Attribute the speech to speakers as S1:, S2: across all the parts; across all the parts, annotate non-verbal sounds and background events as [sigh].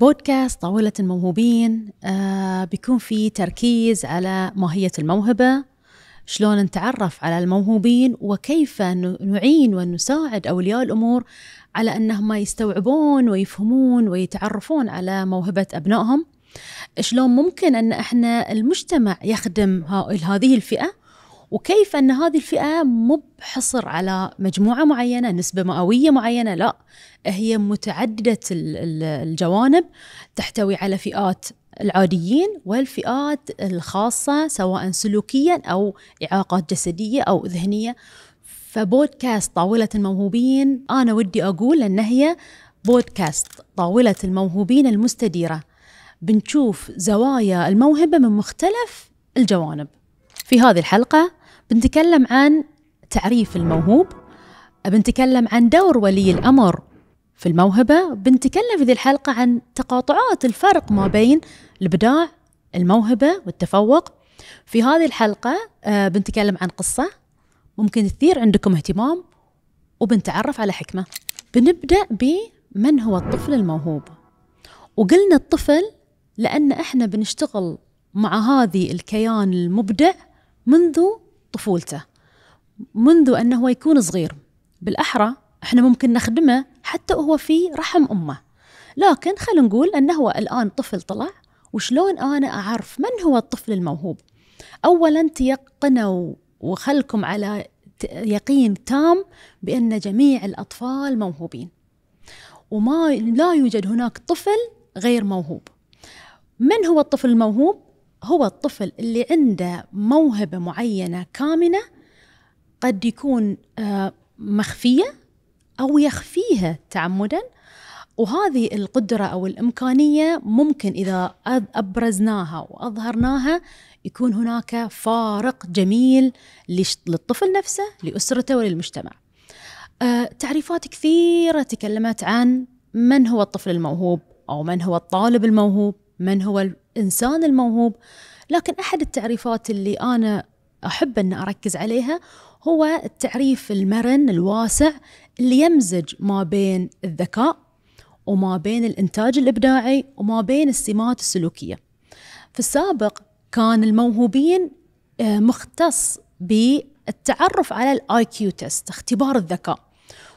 S1: بودكاست طاولة الموهوبين آه بيكون في تركيز على ماهية الموهبة شلون نتعرف على الموهوبين وكيف نعين ونساعد أولياء الأمور على أنهم يستوعبون ويفهمون ويتعرفون على موهبة أبنائهم شلون ممكن أن إحنا المجتمع يخدم هذه الفئة وكيف ان هذه الفئه مو بحصر على مجموعه معينه نسبه مئويه معينه لا هي متعدده الجوانب تحتوي على فئات العاديين والفئات الخاصه سواء سلوكيا او اعاقات جسديه او ذهنيه فبودكاست طاوله الموهوبين انا ودي اقول ان هي بودكاست طاوله الموهوبين المستديره بنشوف زوايا الموهبه من مختلف الجوانب في هذه الحلقة بنتكلم عن تعريف الموهوب بنتكلم عن دور ولي الأمر في الموهبة بنتكلم في ذي الحلقة عن تقاطعات الفرق ما بين الإبداع الموهبة والتفوق في هذه الحلقة آه، بنتكلم عن قصة ممكن تثير عندكم اهتمام وبنتعرف على حكمة بنبدأ بمن هو الطفل الموهوب وقلنا الطفل لأن احنا بنشتغل مع هذه الكيان المبدع منذ طفولته منذ أنه يكون صغير بالأحرى احنا ممكن نخدمه حتى وهو في رحم أمه لكن خلينا نقول أنه هو الآن طفل طلع وشلون أنا أعرف من هو الطفل الموهوب أولا تيقنوا وخلكم على يقين تام بأن جميع الأطفال موهوبين وما لا يوجد هناك طفل غير موهوب من هو الطفل الموهوب هو الطفل اللي عنده موهبة معينة كامنة قد يكون آه، مخفية أو يخفيها تعمدا وهذه القدرة أو الإمكانية ممكن إذا أبرزناها وأظهرناها يكون هناك فارق جميل للطفل نفسه لأسرته وللمجتمع آه، تعريفات كثيرة تكلمت عن من هو الطفل الموهوب أو من هو الطالب الموهوب من هو الإنسان الموهوب لكن أحد التعريفات اللي أنا أحب أن أركز عليها هو التعريف المرن الواسع اللي يمزج ما بين الذكاء وما بين الإنتاج الإبداعي وما بين السمات السلوكية في السابق كان الموهوبين آه، مختص بالتعرف على الاي كيو تيست اختبار الذكاء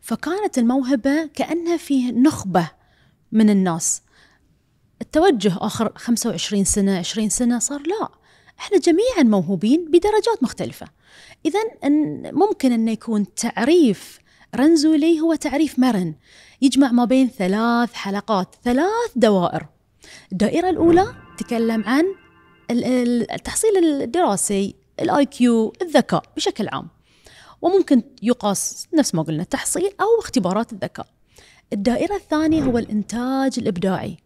S1: فكانت الموهبه كانها فيه نخبه من الناس التوجه آخر 25 سنة 20 سنة صار لا احنا جميعا موهوبين بدرجات مختلفة إذا إن ممكن أن يكون تعريف رنزولي هو تعريف مرن يجمع ما بين ثلاث حلقات ثلاث دوائر الدائرة الأولى تكلم عن التحصيل الدراسي الاي كيو الذكاء بشكل عام وممكن يقاس نفس ما قلنا تحصيل او اختبارات الذكاء الدائرة الثانية هو الإنتاج الإبداعي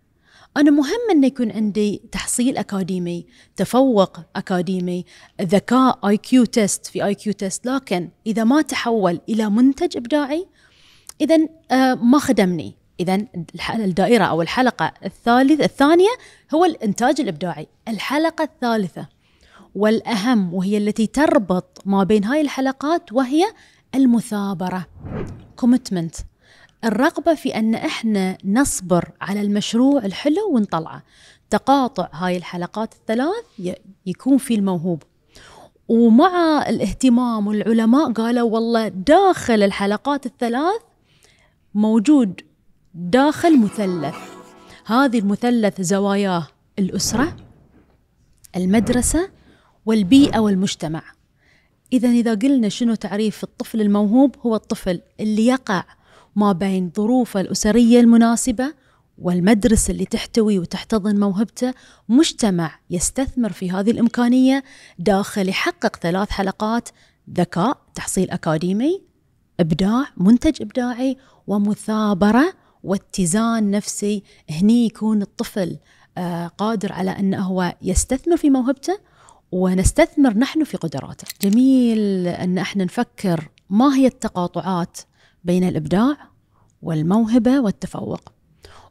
S1: أنا مهم أن يكون عندي تحصيل أكاديمي تفوق أكاديمي ذكاء آي كيو تيست في آي كيو تيست لكن إذا ما تحول إلى منتج إبداعي إذا آه، ما خدمني إذا الدائرة أو الحلقة الثالث الثانية هو الإنتاج الإبداعي الحلقة الثالثة والأهم وهي التي تربط ما بين هاي الحلقات وهي المثابرة كوميتمنت الرغبة في أن إحنا نصبر على المشروع الحلو ونطلعه تقاطع هاي الحلقات الثلاث يكون في الموهوب ومع الاهتمام والعلماء قالوا والله داخل الحلقات الثلاث موجود داخل مثلث هذه المثلث زواياه الأسرة المدرسة والبيئة والمجتمع إذا إذا قلنا شنو تعريف الطفل الموهوب هو الطفل اللي يقع ما بين ظروفه الأسرية المناسبة والمدرسة اللي تحتوي وتحتضن موهبته مجتمع يستثمر في هذه الإمكانية داخل يحقق ثلاث حلقات ذكاء تحصيل أكاديمي إبداع منتج إبداعي ومثابرة واتزان نفسي هني يكون الطفل آه، قادر على أنه هو يستثمر في موهبته ونستثمر نحن في قدراته جميل أن احنا نفكر ما هي التقاطعات بين الإبداع والموهبة والتفوق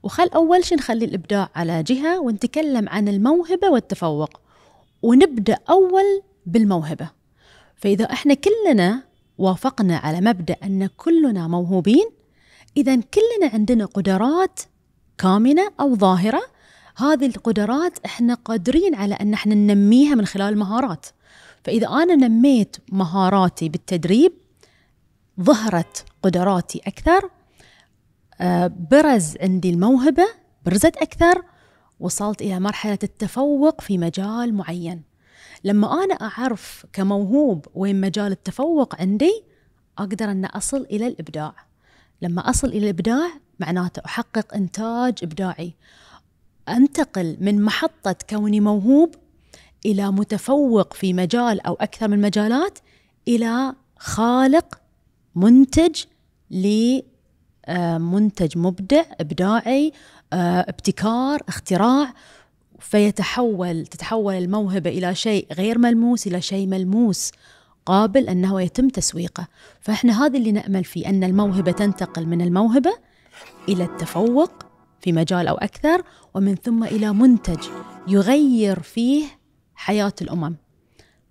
S1: وخل أول شي نخلي الإبداع على جهة ونتكلم عن الموهبة والتفوق ونبدأ أول بالموهبة فإذا إحنا كلنا وافقنا على مبدأ أن كلنا موهوبين إذا كلنا عندنا قدرات كامنة أو ظاهرة هذه القدرات إحنا قادرين على أن إحنا ننميها من خلال المهارات فإذا أنا نميت مهاراتي بالتدريب ظهرت قدراتي أكثر آه، برز عندي الموهبة برزت أكثر وصلت إلى مرحلة التفوق في مجال معين لما أنا أعرف كموهوب وين مجال التفوق عندي أقدر أن أصل إلى الإبداع لما أصل إلى الإبداع معناته أحقق إنتاج إبداعي أنتقل من محطة كوني موهوب إلى متفوق في مجال أو أكثر من مجالات إلى خالق منتج لي منتج مبدع إبداعي آه، ابتكار اختراع فيتحول تتحول الموهبة إلى شيء غير ملموس إلى شيء ملموس قابل أنه يتم تسويقه فإحنا هذا اللي نأمل فيه أن الموهبة تنتقل من الموهبة إلى التفوق في مجال أو أكثر ومن ثم إلى منتج يغير فيه حياة الأمم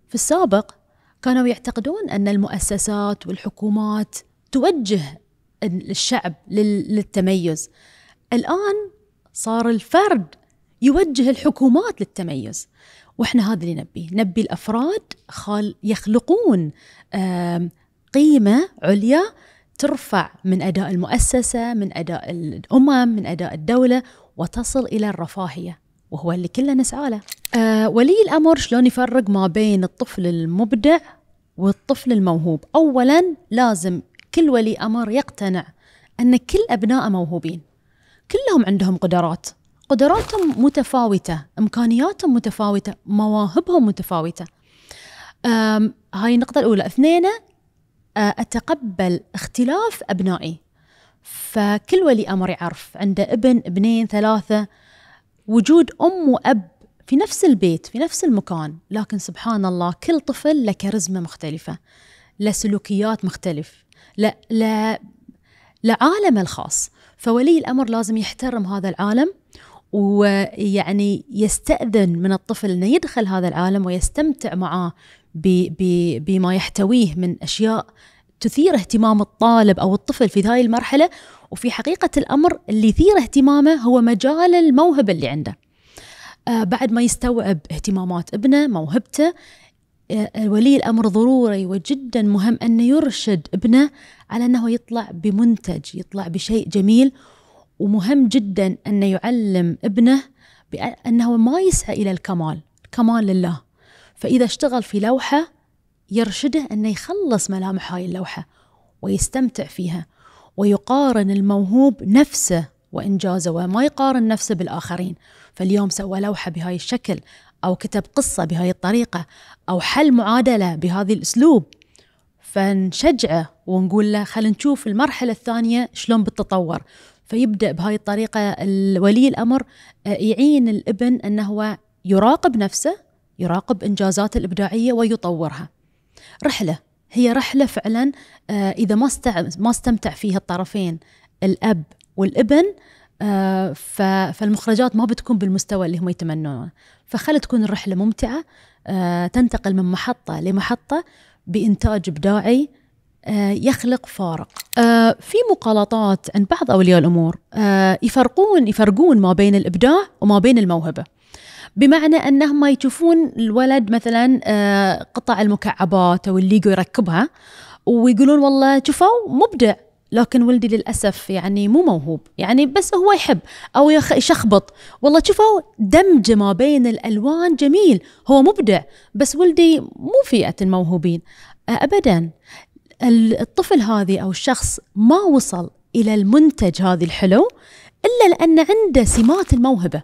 S1: في السابق كانوا يعتقدون أن المؤسسات والحكومات توجه الشعب للتميز الآن صار الفرد يوجه الحكومات للتميز واحنا هذا اللي نبيه نبي الافراد خال يخلقون قيمه عليا ترفع من اداء المؤسسه من اداء الامم من اداء الدوله وتصل الى الرفاهيه وهو اللي كلنا نسعى له أه ولي الامر شلون يفرق ما بين الطفل المبدع والطفل الموهوب اولا لازم كل ولي امر يقتنع ان كل ابنائه موهوبين كلهم عندهم قدرات قدراتهم متفاوته امكانياتهم متفاوته مواهبهم متفاوته هاي النقطه الاولى اثنين آه، اتقبل اختلاف ابنائي فكل ولي امر يعرف عنده ابن ابنين ثلاثه وجود ام واب في نفس البيت في نفس المكان لكن سبحان الله كل طفل له كاريزما مختلفه له سلوكيات مختلف ل... ل... لعالمه الخاص فولي الامر لازم يحترم هذا العالم ويعني يستأذن من الطفل انه يدخل هذا العالم ويستمتع معاه ب... ب... بما يحتويه من اشياء تثير اهتمام الطالب او الطفل في هاي المرحله وفي حقيقه الامر اللي يثير اهتمامه هو مجال الموهبه اللي عنده. آه، بعد ما يستوعب اهتمامات ابنه، موهبته، ولي الأمر ضروري وجدا مهم أنه يرشد ابنه على أنه يطلع بمنتج يطلع بشيء جميل ومهم جدا أنه يعلم ابنه بأنه ما يسعى إلى الكمال الكمال لله فإذا اشتغل في لوحة يرشده أنه يخلص ملامح هاي اللوحة ويستمتع فيها ويقارن الموهوب نفسه وإنجازه وما يقارن نفسه بالآخرين فاليوم سوى لوحة بهاي الشكل أو كتب قصة بهذه الطريقة أو حل معادلة بهذا الأسلوب فنشجعه ونقول له خلينا نشوف المرحلة الثانية شلون بتتطور فيبدأ بهاي الطريقة الولي الأمر آه، يعين الابن أنه هو يراقب نفسه يراقب إنجازاته الإبداعية ويطورها رحلة هي رحلة فعلا آه، إذا ما استمتع فيها الطرفين الأب والابن فالمخرجات ما بتكون بالمستوى اللي هم يتمنونه فخلي تكون الرحلة ممتعة آه، تنتقل من محطة لمحطة بإنتاج إبداعي آه، يخلق فارق آه، في مقالطات عند بعض أولياء الأمور يفرقون يفرقون ما بين الإبداع وما بين الموهبة بمعنى أنهم يشوفون الولد مثلا قطع المكعبات أو الليجو يركبها ويقولون والله شوفوا مبدع لكن ولدي للأسف يعني مو موهوب يعني بس هو يحب أو يشخبط والله شوفوا دمج ما بين الألوان جميل هو مبدع بس ولدي مو فئة الموهوبين أبدا الطفل هذه أو الشخص ما وصل إلى المنتج هذه الحلو إلا لأن عنده سمات الموهبة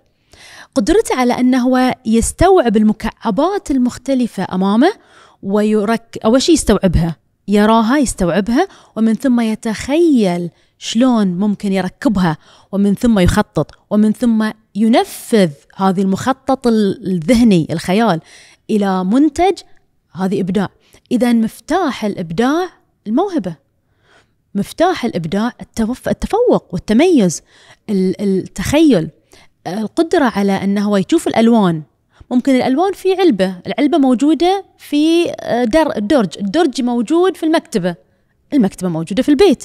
S1: قدرته على أنه هو يستوعب المكعبات المختلفة أمامه ويرك أول شيء يستوعبها يراها يستوعبها ومن ثم يتخيل شلون ممكن يركبها ومن ثم يخطط ومن ثم ينفذ هذه المخطط الذهني الخيال الى منتج هذه ابداع اذا مفتاح الابداع الموهبه مفتاح الابداع التفوق والتميز التخيل القدره على انه هو يشوف الالوان ممكن الألوان في علبة العلبة موجودة في آه، در الدرج الدرج موجود في المكتبة المكتبة موجودة في البيت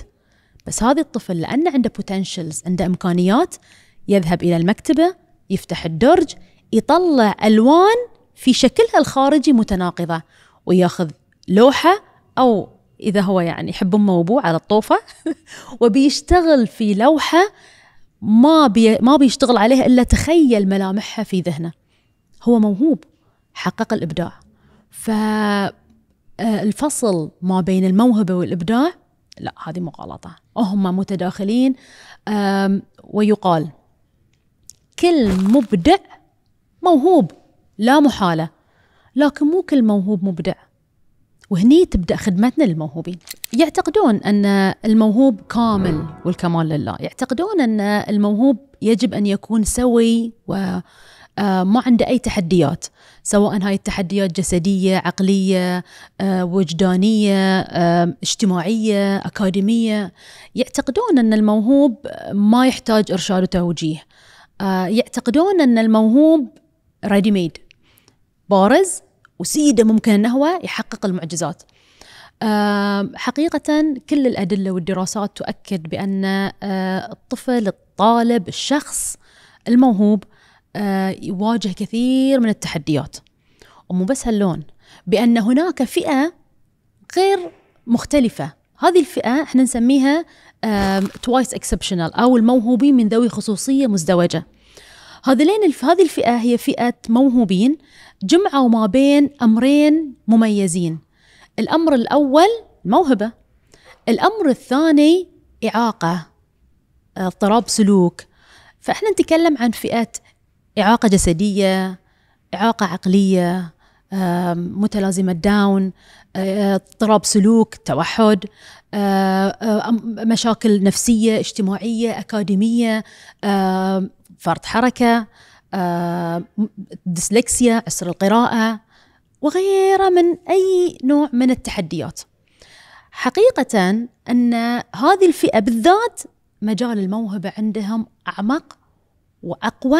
S1: بس هذا الطفل لأنه عنده بوتنشلز عنده إمكانيات يذهب إلى المكتبة يفتح الدرج يطلع ألوان في شكلها الخارجي متناقضة وياخذ لوحة أو إذا هو يعني يحب أمه وأبوه على الطوفة [laughs] وبيشتغل في لوحة ما بي ما بيشتغل عليها إلا تخيل ملامحها في ذهنه هو موهوب حقق الابداع فالفصل آه، ما بين الموهبه والابداع لا هذه مغالطه هم متداخلين ويقال كل مبدع موهوب لا محاله لكن مو كل موهوب مبدع وهني تبدا خدمتنا للموهوبين يعتقدون ان الموهوب كامل والكمال لله يعتقدون ان الموهوب يجب ان يكون سوي و آه، ما عنده أي تحديات سواء هاي التحديات جسدية عقلية آه، وجدانية آه، اجتماعية أكاديمية يعتقدون أن الموهوب ما يحتاج إرشاد وتوجيه يعتقدون أن الموهوب ريدي ميد بارز وسيده ممكن انه هو يحقق المعجزات. حقيقة كل الأدلة والدراسات تؤكد بأن الطفل الطالب الشخص الموهوب يواجه آه، كثير من التحديات ومو بس هاللون بأن هناك فئة غير مختلفة هذه الفئة احنا نسميها توايس اكسبشنال أو الموهوبين من ذوي خصوصية مزدوجة هذين الف... هذه الفئة هي فئة موهوبين جمعوا ما بين أمرين مميزين الأمر الأول موهبة الأمر الثاني إعاقة آه، اضطراب سلوك فإحنا نتكلم عن فئة إعاقة جسدية إعاقة عقلية متلازمة داون آه، اضطراب سلوك توحد آه، مشاكل نفسية اجتماعية أكاديمية فرط حركة ديسلكسيا عسر القراءة وغيرها من أي نوع من التحديات حقيقة أن هذه الفئة بالذات مجال الموهبة عندهم أعمق وأقوى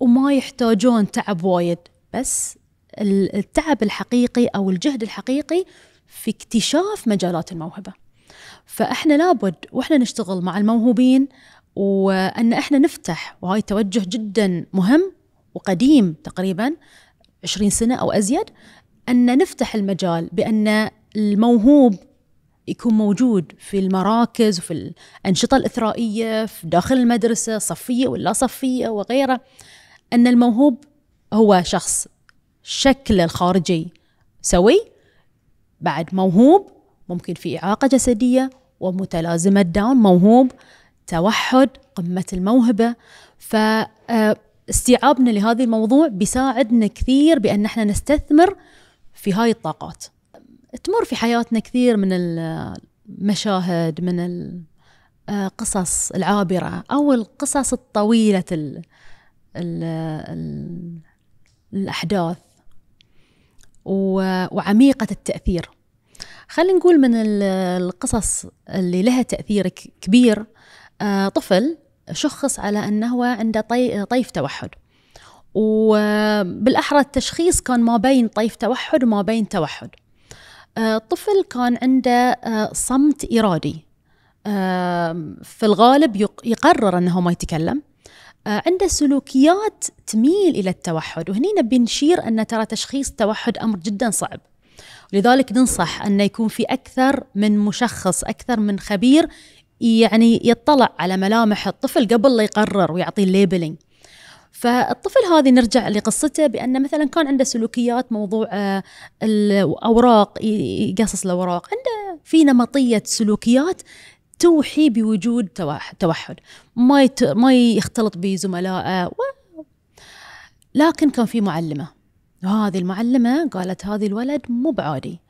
S1: وما يحتاجون تعب وايد بس التعب الحقيقي او الجهد الحقيقي في اكتشاف مجالات الموهبه فاحنا لابد واحنا نشتغل مع الموهوبين وان احنا نفتح وهاي توجه جدا مهم وقديم تقريبا 20 سنه او ازيد ان نفتح المجال بان الموهوب يكون موجود في المراكز وفي الأنشطة الإثرائية في داخل المدرسة صفية ولا صفية وغيره أن الموهوب هو شخص شكله الخارجي سوي بعد موهوب ممكن في إعاقة جسدية ومتلازمة داون موهوب توحد قمة الموهبة ف آه، استيعابنا لهذا الموضوع بيساعدنا كثير بأن احنا نستثمر في هاي الطاقات تمر في حياتنا كثير من المشاهد من القصص آه، العابرة أو القصص الطويلة ال ال الأحداث وعميقة التأثير خلينا نقول من القصص اللي لها تأثير كبير آه، طفل شخص على أنه هو عنده طي طيف توحد وبالأحرى التشخيص كان ما بين طيف توحد وما بين توحد الطفل آه، كان عنده آه، صمت إرادي في الغالب يقرر أنه ما يتكلم آه، عنده سلوكيات تميل إلى التوحد وهنا نشير أن ترى تشخيص التوحد أمر جدا صعب لذلك ننصح أن يكون في أكثر من مشخص أكثر من خبير يعني يطلع على ملامح الطفل قبل لا يقرر ويعطيه الليبلينج فالطفل هذه نرجع لقصته بأن مثلا كان عنده سلوكيات موضوع آه، الأوراق يقصص الأوراق عنده في نمطية سلوكيات توحي بوجود توحد ما يت... ما يختلط بزملائه و... لكن كان في معلمه وهذه المعلمه قالت هذه الولد مو بعادي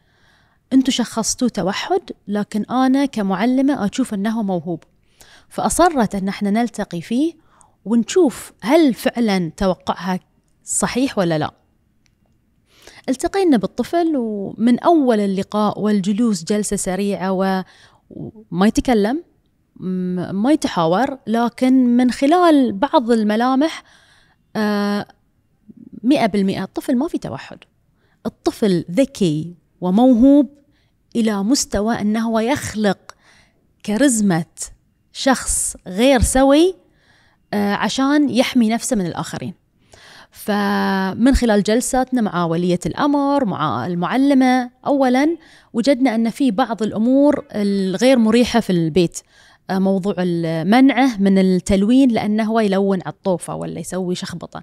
S1: انتم شخصتوه توحد لكن انا كمعلمه اشوف انه موهوب فاصرت ان احنا نلتقي فيه ونشوف هل فعلا توقعها صحيح ولا لا التقينا بالطفل ومن أول اللقاء والجلوس جلسة سريعة ما يتكلم ما يتحاور لكن من خلال بعض الملامح آه، مئة بالمئة الطفل ما في توحد الطفل ذكي وموهوب إلى مستوى أنه هو يخلق كاريزما شخص غير سوي آه، عشان يحمي نفسه من الآخرين فمن خلال جلساتنا مع ولية الأمر مع المعلمة أولا وجدنا أن في بعض الأمور الغير مريحة في البيت آه، موضوع منعه من التلوين لأنه هو يلون على الطوفة ولا يسوي شخبطة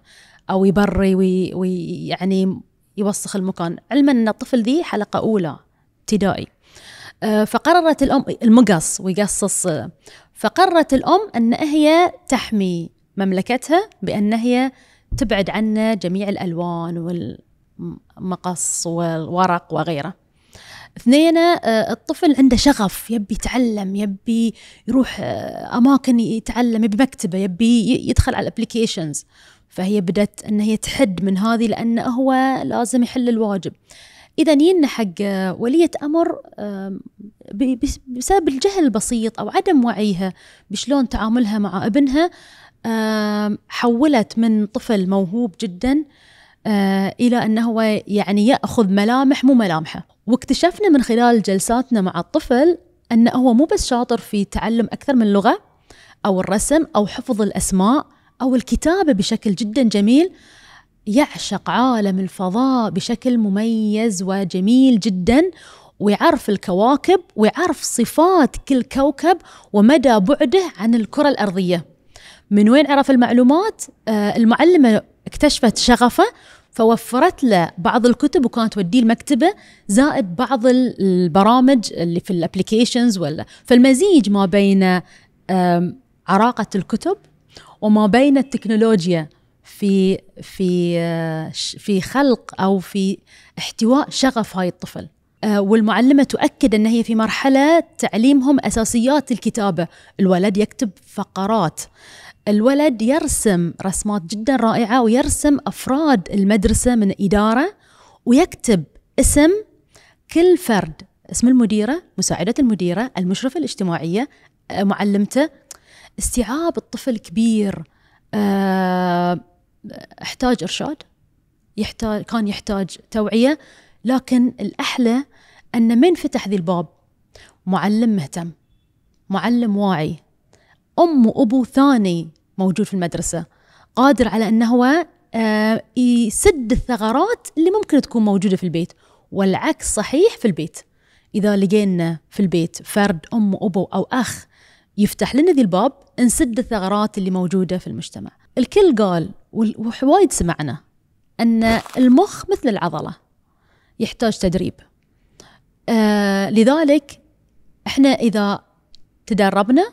S1: أو يبري ويعني يوسخ المكان علما أن الطفل ذي حلقة أولى ابتدائي آه، فقررت الأم المقص ويقصص آه، فقررت الأم أن هي تحمي مملكتها بأن هي تبعد عنه جميع الألوان والمقص والورق وغيره اثنين آه، الطفل عنده شغف يبي يتعلم يبي يروح آه، أماكن يتعلم يبي مكتبة يبي يدخل على الابلكيشنز فهي بدأت أن هي تحد من هذه لأنه هو لازم يحل الواجب إذا ينا حق آه، ولية أمر بسبب الجهل البسيط أو عدم وعيها بشلون تعاملها مع ابنها حولت من طفل موهوب جدا آه، الى انه هو يعني ياخذ ملامح مو ملامحه واكتشفنا من خلال جلساتنا مع الطفل انه هو مو بس شاطر في تعلم اكثر من لغه او الرسم او حفظ الاسماء او الكتابه بشكل جدا جميل يعشق عالم الفضاء بشكل مميز وجميل جدا ويعرف الكواكب ويعرف صفات كل كوكب ومدى بعده عن الكره الارضيه من وين عرف المعلومات آه، المعلمة اكتشفت شغفه فوفرت له بعض الكتب وكانت توديه المكتبة زائد بعض البرامج اللي في الابليكيشنز ولا فالمزيج ما بين عراقة الكتب وما بين التكنولوجيا في في آه، في خلق او في احتواء شغف هاي الطفل آه، والمعلمة تؤكد أن هي في مرحلة تعليمهم أساسيات الكتابة الولد يكتب فقرات الولد يرسم رسمات جدا رائعة ويرسم أفراد المدرسة من إدارة ويكتب اسم كل فرد اسم المديرة مساعدة المديرة المشرفة الاجتماعية آه، معلمته استيعاب الطفل كبير احتاج آه، إرشاد يحتاج كان يحتاج توعية لكن الأحلى أن من فتح ذي الباب معلم مهتم معلم واعي أم وأبو ثاني موجود في المدرسة قادر على أنه هو آه، يسد الثغرات اللي ممكن تكون موجودة في البيت والعكس صحيح في البيت إذا لقينا في البيت فرد أم وأبو أو أخ يفتح لنا ذي الباب نسد الثغرات اللي موجودة في المجتمع الكل قال وحوايد سمعنا أن المخ مثل العضلة يحتاج تدريب آه لذلك احنا إذا تدربنا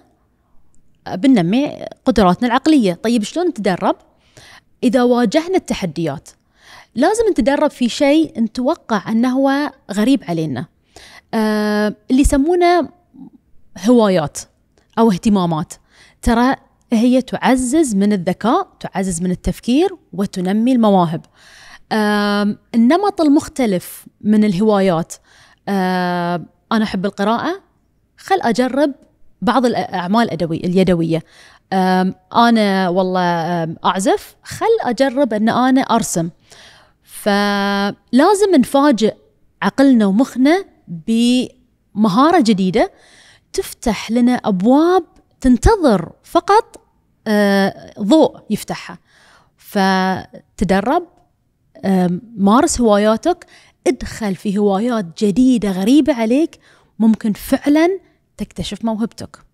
S1: بننمي قدراتنا العقليه طيب شلون نتدرب اذا واجهنا التحديات لازم نتدرب في شيء نتوقع انه هو غريب علينا آه اللي يسمونه هوايات او اهتمامات ترى هي تعزز من الذكاء تعزز من التفكير وتنمي المواهب آه النمط المختلف من الهوايات آه انا احب القراءه خل اجرب بعض الاعمال اليدويه انا والله اعزف خل اجرب ان انا ارسم فلازم نفاجئ عقلنا ومخنا بمهاره جديده تفتح لنا ابواب تنتظر فقط ضوء يفتحها فتدرب مارس هواياتك ادخل في هوايات جديده غريبه عليك ممكن فعلا تكتشف موهبتك